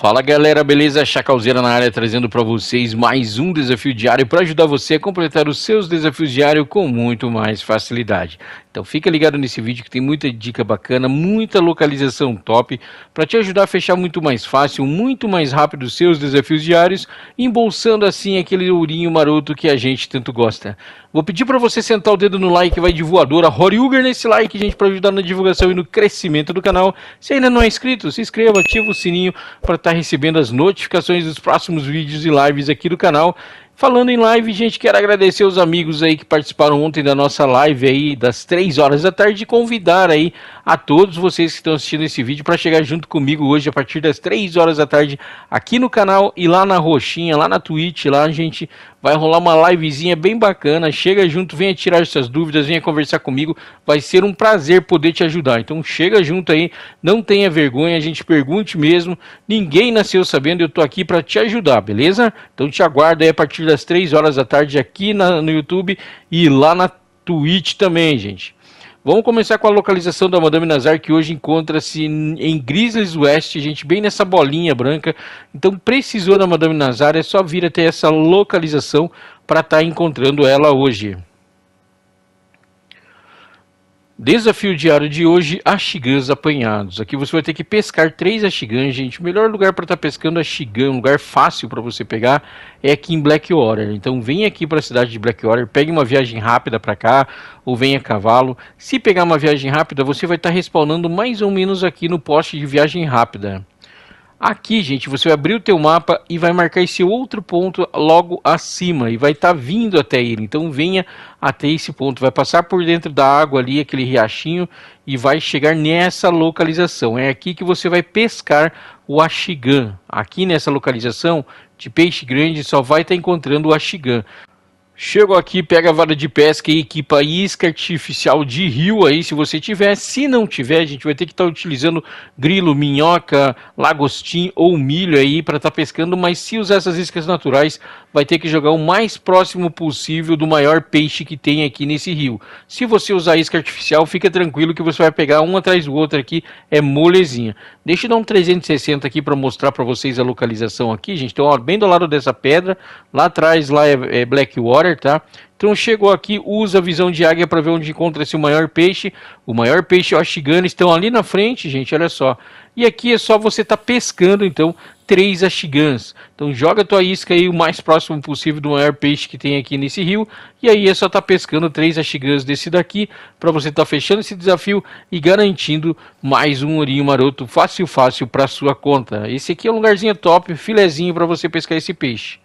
Fala galera, beleza? Chacalzeira na área trazendo para vocês mais um desafio diário para ajudar você a completar os seus desafios diários com muito mais facilidade. Então fica ligado nesse vídeo que tem muita dica bacana, muita localização top para te ajudar a fechar muito mais fácil, muito mais rápido os seus desafios diários, embolsando assim aquele ourinho maroto que a gente tanto gosta. Vou pedir para você sentar o dedo no like, vai de voadora. Horiuger nesse like, gente, para ajudar na divulgação e no crescimento do canal. Se ainda não é inscrito, se inscreva, ativa o sininho para estar tá recebendo as notificações dos próximos vídeos e lives aqui do canal. Falando em live, gente, quero agradecer os amigos aí que participaram ontem da nossa live aí das 3 horas da tarde e convidar aí a todos vocês que estão assistindo esse vídeo para chegar junto comigo hoje a partir das 3 horas da tarde aqui no canal e lá na Roxinha, lá na Twitch, lá a gente Vai rolar uma livezinha bem bacana. Chega junto, venha tirar suas dúvidas, venha conversar comigo. Vai ser um prazer poder te ajudar. Então chega junto aí, não tenha vergonha, a gente pergunte mesmo. Ninguém nasceu sabendo, eu tô aqui para te ajudar, beleza? Então te aguardo aí a partir das 3 horas da tarde aqui na, no YouTube e lá na Twitch também, gente. Vamos começar com a localização da Madame Nazar, que hoje encontra-se em Grizzlies West, gente, bem nessa bolinha branca. Então, precisou da Madame Nazar, é só vir até essa localização para estar tá encontrando ela hoje. Desafio diário de hoje, axigãs apanhados. Aqui você vai ter que pescar três axigãs, gente. O melhor lugar para estar tá pescando axigã, um lugar fácil para você pegar, é aqui em Blackwater. Então venha aqui para a cidade de Blackwater, pegue uma viagem rápida para cá, ou venha a cavalo. Se pegar uma viagem rápida, você vai estar tá respawnando mais ou menos aqui no poste de viagem rápida. Aqui, gente, você vai abrir o teu mapa e vai marcar esse outro ponto logo acima e vai estar tá vindo até ele. Então venha até esse ponto, vai passar por dentro da água ali, aquele riachinho e vai chegar nessa localização. É aqui que você vai pescar o axigã. Aqui nessa localização de peixe grande só vai estar tá encontrando o axigã. Chego aqui, pega a vara de pesca e equipa isca artificial de rio aí, se você tiver. Se não tiver, a gente vai ter que estar tá utilizando grilo, minhoca, lagostim ou milho aí para estar tá pescando. Mas se usar essas iscas naturais, vai ter que jogar o mais próximo possível do maior peixe que tem aqui nesse rio. Se você usar isca artificial, fica tranquilo que você vai pegar um atrás do outro aqui, é molezinha. Deixa eu dar um 360 aqui para mostrar para vocês a localização aqui, gente. Então, ó, bem do lado dessa pedra, lá atrás lá é, é Blackwater tá? Então chegou aqui, usa a visão de águia para ver onde encontra-se o maior peixe. O maior peixe e o ashigana estão ali na frente, gente, olha só. E aqui é só você estar tá pescando, então, três ashigans. Então joga tua isca aí o mais próximo possível do maior peixe que tem aqui nesse rio. E aí é só estar tá pescando três ashigans desse daqui para você estar tá fechando esse desafio e garantindo mais um ourinho maroto fácil, fácil para sua conta. Esse aqui é um lugarzinho top, filezinho para você pescar esse peixe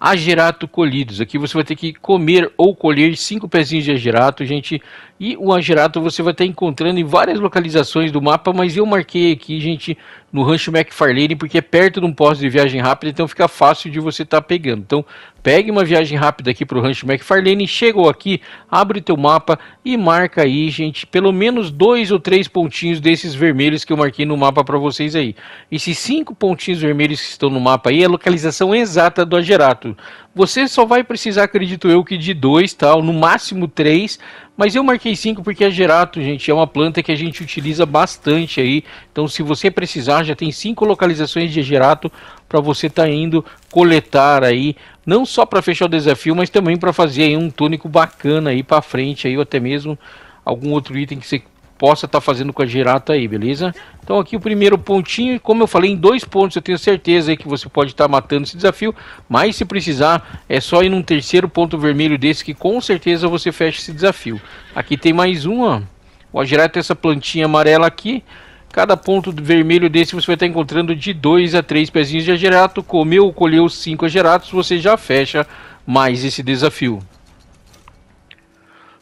agirato colhidos. Aqui você vai ter que comer ou colher cinco pezinhos de agirato, gente, e o Angerato você vai estar encontrando em várias localizações do mapa, mas eu marquei aqui, gente, no Rancho McFarlane, porque é perto de um posto de viagem rápida, então fica fácil de você estar pegando. Então, pegue uma viagem rápida aqui para o Rancho McFarlane, chegou aqui, abre o teu mapa e marca aí, gente, pelo menos dois ou três pontinhos desses vermelhos que eu marquei no mapa para vocês aí. Esses cinco pontinhos vermelhos que estão no mapa aí é a localização exata do Angerato. Você só vai precisar, acredito eu, que de dois, tal, tá? no máximo três. Mas eu marquei cinco porque a é gerato, gente, é uma planta que a gente utiliza bastante aí. Então, se você precisar, já tem cinco localizações de gerato para você estar tá indo coletar aí, não só para fechar o desafio, mas também para fazer aí um tônico bacana aí para frente aí, ou até mesmo algum outro item que você possa estar tá fazendo com a girata aí, beleza? Então aqui o primeiro pontinho, como eu falei, em dois pontos eu tenho certeza aí que você pode estar tá matando esse desafio, mas se precisar é só ir num terceiro ponto vermelho desse que com certeza você fecha esse desafio. Aqui tem mais uma, ó, a girata essa plantinha amarela aqui, Cada ponto vermelho desse você vai estar tá encontrando de 2 a 3 pezinhos de gerato. Comeu ou colheu 5 geratos você já fecha mais esse desafio.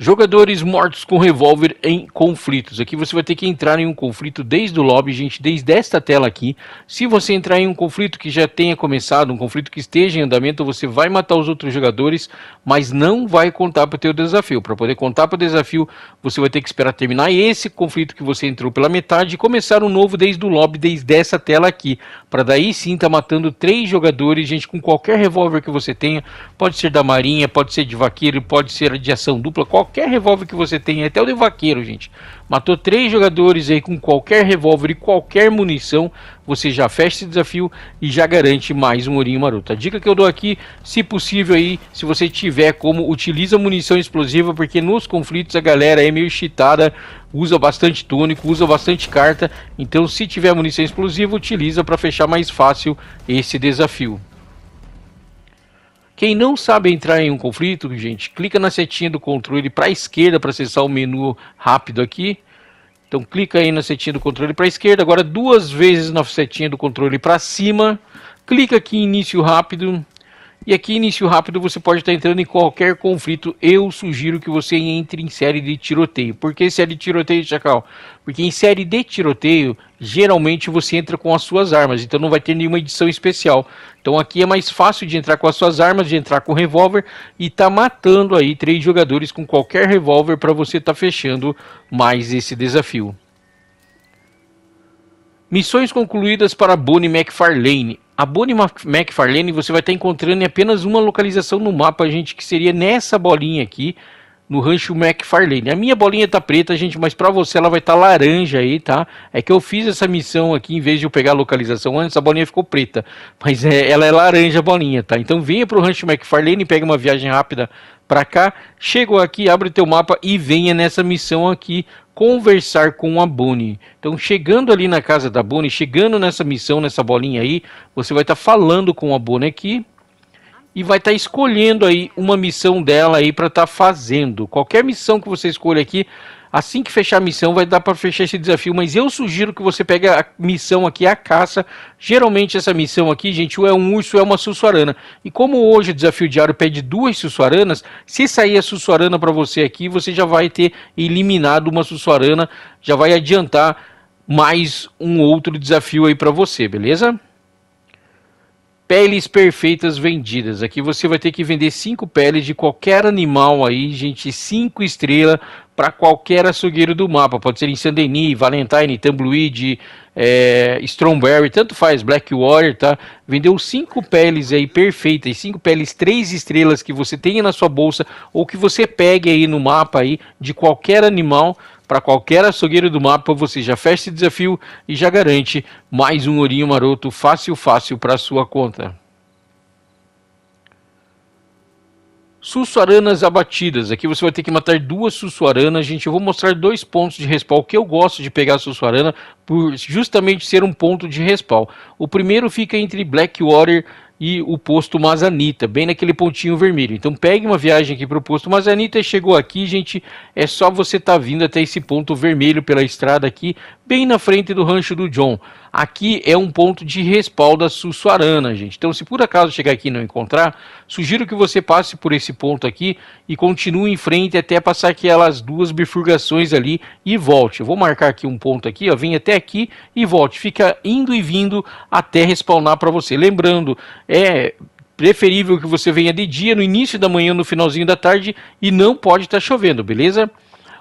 Jogadores mortos com revólver em conflitos. Aqui você vai ter que entrar em um conflito desde o lobby, gente, desde esta tela aqui. Se você entrar em um conflito que já tenha começado, um conflito que esteja em andamento, você vai matar os outros jogadores, mas não vai contar para o teu desafio. Para poder contar para o desafio, você vai ter que esperar terminar esse conflito que você entrou pela metade e começar um novo desde o lobby, desde essa tela aqui. Para daí sim tá matando três jogadores, gente, com qualquer revólver que você tenha. Pode ser da marinha, pode ser de vaqueiro, pode ser de ação dupla, qualquer qualquer revólver que você tem, até o de vaqueiro, gente. Matou três jogadores aí com qualquer revólver e qualquer munição, você já fecha esse desafio e já garante mais um ourinho maroto. A dica que eu dou aqui, se possível aí, se você tiver como, utiliza munição explosiva, porque nos conflitos a galera é meio chitada, usa bastante tônico, usa bastante carta, então se tiver munição explosiva, utiliza para fechar mais fácil esse desafio. Quem não sabe entrar em um conflito, gente, clica na setinha do controle para a esquerda para acessar o menu rápido aqui. Então clica aí na setinha do controle para a esquerda, agora duas vezes na setinha do controle para cima. Clica aqui em início rápido e aqui, início rápido, você pode estar entrando em qualquer conflito. Eu sugiro que você entre em série de tiroteio. Por que série de tiroteio, Chacal? Porque em série de tiroteio, geralmente você entra com as suas armas, então não vai ter nenhuma edição especial. Então aqui é mais fácil de entrar com as suas armas, de entrar com revólver e tá matando aí três jogadores com qualquer revólver para você tá fechando mais esse desafio. Missões concluídas para Bonnie McFarlane. A Bonnie McFarlane você vai estar encontrando em apenas uma localização no mapa, gente, que seria nessa bolinha aqui, no rancho McFarlane. A minha bolinha tá preta, gente, mas para você ela vai estar tá laranja aí, tá? É que eu fiz essa missão aqui, em vez de eu pegar a localização antes, a bolinha ficou preta. Mas é, ela é laranja a bolinha, tá? Então venha pro rancho McFarlane, pega uma viagem rápida para cá, chegou aqui, abre o teu mapa e venha nessa missão aqui conversar com a Bonnie. Então, chegando ali na casa da Bonnie, chegando nessa missão, nessa bolinha aí, você vai estar tá falando com a Bonnie aqui e vai estar tá escolhendo aí uma missão dela aí para estar tá fazendo. Qualquer missão que você escolha aqui, Assim que fechar a missão, vai dar para fechar esse desafio, mas eu sugiro que você pegue a missão aqui, a caça. Geralmente essa missão aqui, gente, ou é um urso ou é uma sussuarana. E como hoje o desafio diário pede duas sussuaranas, se sair a sussuarana para você aqui, você já vai ter eliminado uma sussuarana, já vai adiantar mais um outro desafio aí para você, beleza? peles perfeitas vendidas. Aqui você vai ter que vender cinco peles de qualquer animal aí, gente, cinco estrelas, para qualquer açougueiro do mapa. Pode ser em Saint-Denis, Valentine, Tambluid, é, tanto faz, Blackwater, tá? Vendeu cinco peles aí perfeitas, cinco peles três estrelas que você tenha na sua bolsa ou que você pegue aí no mapa aí de qualquer animal para qualquer açougueiro do mapa, você já fecha esse desafio e já garante mais um ourinho maroto fácil fácil para sua conta. Sussuaranas abatidas. Aqui você vai ter que matar duas sussuaranas. Gente, eu vou mostrar dois pontos de respawn que eu gosto de pegar a sussuarana por justamente ser um ponto de respawn. O primeiro fica entre Blackwater e o posto Mazanita, bem naquele pontinho vermelho. Então pegue uma viagem aqui para o posto Mazanita, chegou aqui, gente, é só você estar tá vindo até esse ponto vermelho pela estrada aqui, bem na frente do rancho do John. Aqui é um ponto de respaldo a Sussuarana, gente. Então, se por acaso chegar aqui e não encontrar, sugiro que você passe por esse ponto aqui e continue em frente até passar aquelas duas bifurcações ali e volte. Eu vou marcar aqui um ponto aqui, ó, vem até aqui e volte. Fica indo e vindo até respawnar para você. Lembrando, é preferível que você venha de dia, no início da manhã, no finalzinho da tarde e não pode estar tá chovendo, beleza?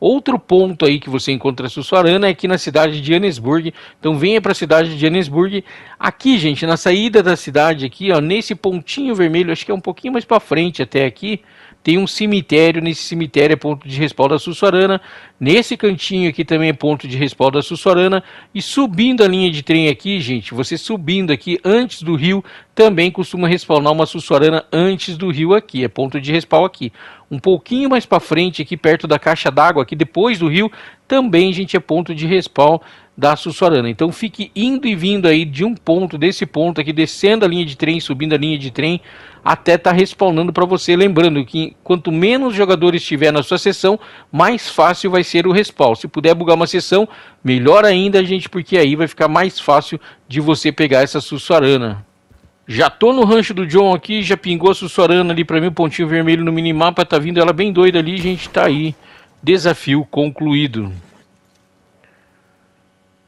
Outro ponto aí que você encontra a Sussuarana é aqui na cidade de Johannesburg. Então venha para a cidade de Johannesburg. Aqui, gente, na saída da cidade aqui, ó, nesse pontinho vermelho, acho que é um pouquinho mais para frente até aqui, tem um cemitério, nesse cemitério é ponto de respaldo da Sussuarana, nesse cantinho aqui também é ponto de respaldo da Sussuarana, e subindo a linha de trem aqui, gente, você subindo aqui antes do rio, também costuma respawnar uma Sussuarana antes do rio aqui, é ponto de respaldo aqui um pouquinho mais para frente, aqui perto da caixa d'água, aqui depois do rio, também, gente, é ponto de respawn da Sussuarana. Então fique indo e vindo aí de um ponto, desse ponto aqui, descendo a linha de trem, subindo a linha de trem, até tá respawnando para você. Lembrando que quanto menos jogadores tiver na sua sessão, mais fácil vai ser o respawn. Se puder bugar uma sessão, melhor ainda, gente, porque aí vai ficar mais fácil de você pegar essa Sussuarana. Já tô no rancho do John aqui, já pingou a sussurana ali para mim, o pontinho vermelho no minimapa, tá vindo ela bem doida ali, gente, tá aí. Desafio concluído.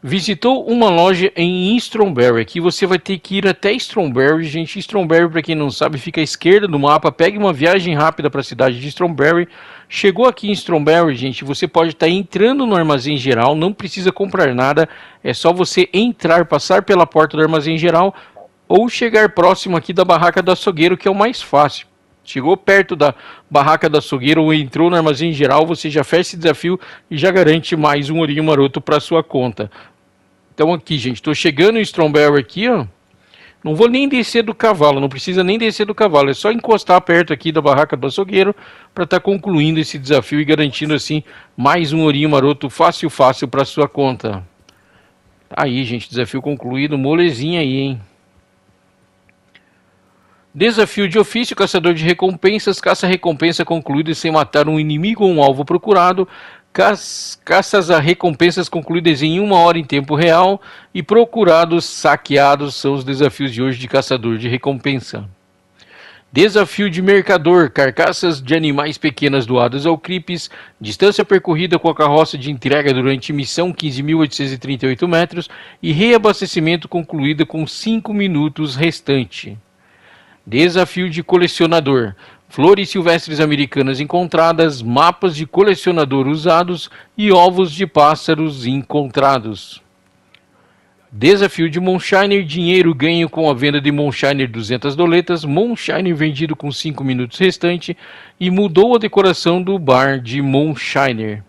Visitou uma loja em Stromberry. Aqui você vai ter que ir até Stromberry, gente. Stromberry, para quem não sabe, fica à esquerda do mapa. Pegue uma viagem rápida para a cidade de Stromberry. Chegou aqui em Stromberry, gente. Você pode estar tá entrando no armazém geral, não precisa comprar nada. É só você entrar, passar pela porta do armazém geral ou chegar próximo aqui da barraca do açougueiro, que é o mais fácil. Chegou perto da barraca do açougueiro ou entrou no armazém geral, você já fecha esse desafio e já garante mais um ourinho maroto para sua conta. Então aqui, gente, estou chegando em Stromberry aqui, ó. Não vou nem descer do cavalo, não precisa nem descer do cavalo, é só encostar perto aqui da barraca do açougueiro para estar tá concluindo esse desafio e garantindo assim mais um ourinho maroto fácil, fácil para sua conta. Tá aí, gente, desafio concluído, molezinha aí, hein? Desafio de ofício, caçador de recompensas, caça recompensa concluída sem matar um inimigo ou um alvo procurado, caças a recompensas concluídas em uma hora em tempo real e procurados saqueados são os desafios de hoje de caçador de recompensa. Desafio de mercador, carcaças de animais pequenas doadas ao CRIPES, distância percorrida com a carroça de entrega durante missão 15.838 metros e reabastecimento concluída com 5 minutos restante. Desafio de colecionador. Flores silvestres americanas encontradas, mapas de colecionador usados e ovos de pássaros encontrados. Desafio de Moonshiner, dinheiro ganho com a venda de Moonshiner 200 doletas, Moonshiner vendido com 5 minutos restante e mudou a decoração do bar de Moonshiner.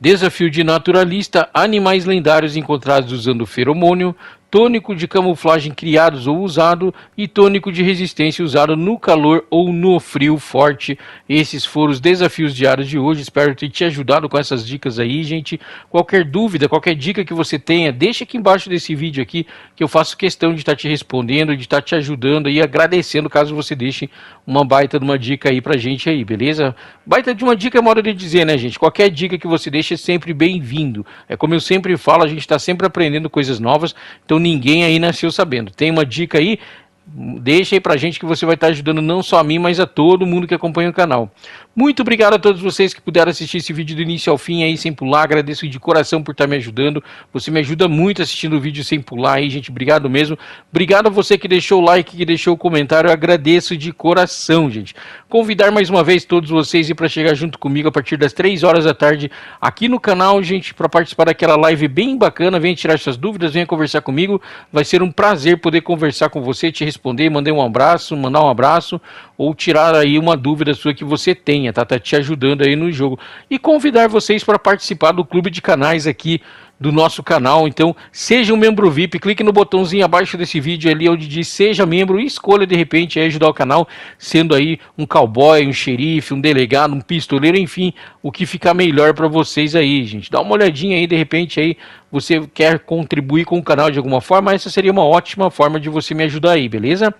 Desafio de naturalista, animais lendários encontrados usando feromônio, tônico de camuflagem criados ou usado e tônico de resistência usado no calor ou no frio forte. Esses foram os desafios diários de hoje. Espero ter te ajudado com essas dicas aí, gente. Qualquer dúvida, qualquer dica que você tenha, deixa aqui embaixo desse vídeo aqui que eu faço questão de estar tá te respondendo, de estar tá te ajudando e agradecendo caso você deixe uma baita de uma dica aí pra gente aí, beleza? Baita de uma dica é modo de dizer, né, gente? Qualquer dica que você deixa é sempre bem-vindo. É como eu sempre falo, a gente está sempre aprendendo coisas novas. Então ninguém aí nasceu sabendo. Tem uma dica aí? Deixa aí pra gente que você vai estar ajudando não só a mim, mas a todo mundo que acompanha o canal. Muito obrigado a todos vocês que puderam assistir esse vídeo do início ao fim aí sem pular. Agradeço de coração por estar me ajudando. Você me ajuda muito assistindo o vídeo sem pular aí, gente. Obrigado mesmo. Obrigado a você que deixou o like, que deixou o comentário. Eu agradeço de coração, gente. Convidar mais uma vez todos vocês e para chegar junto comigo a partir das 3 horas da tarde aqui no canal, gente, para participar daquela live bem bacana. Venha tirar suas dúvidas, venha conversar comigo. Vai ser um prazer poder conversar com você, te responder, mandar um abraço, mandar um abraço ou tirar aí uma dúvida sua que você tem resenha, tá, tá te ajudando aí no jogo. E convidar vocês para participar do clube de canais aqui do nosso canal. Então, seja um membro VIP, clique no botãozinho abaixo desse vídeo ali onde diz seja membro e escolha de repente ajudar o canal, sendo aí um cowboy, um xerife, um delegado, um pistoleiro, enfim, o que ficar melhor para vocês aí, gente. Dá uma olhadinha aí, de repente aí você quer contribuir com o canal de alguma forma, essa seria uma ótima forma de você me ajudar aí, beleza?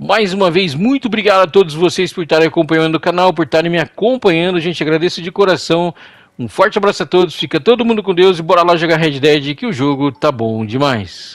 Mais uma vez, muito obrigado a todos vocês por estarem acompanhando o canal, por estarem me acompanhando. Gente, agradeço de coração. Um forte abraço a todos, fica todo mundo com Deus e bora lá jogar Red Dead que o jogo tá bom demais.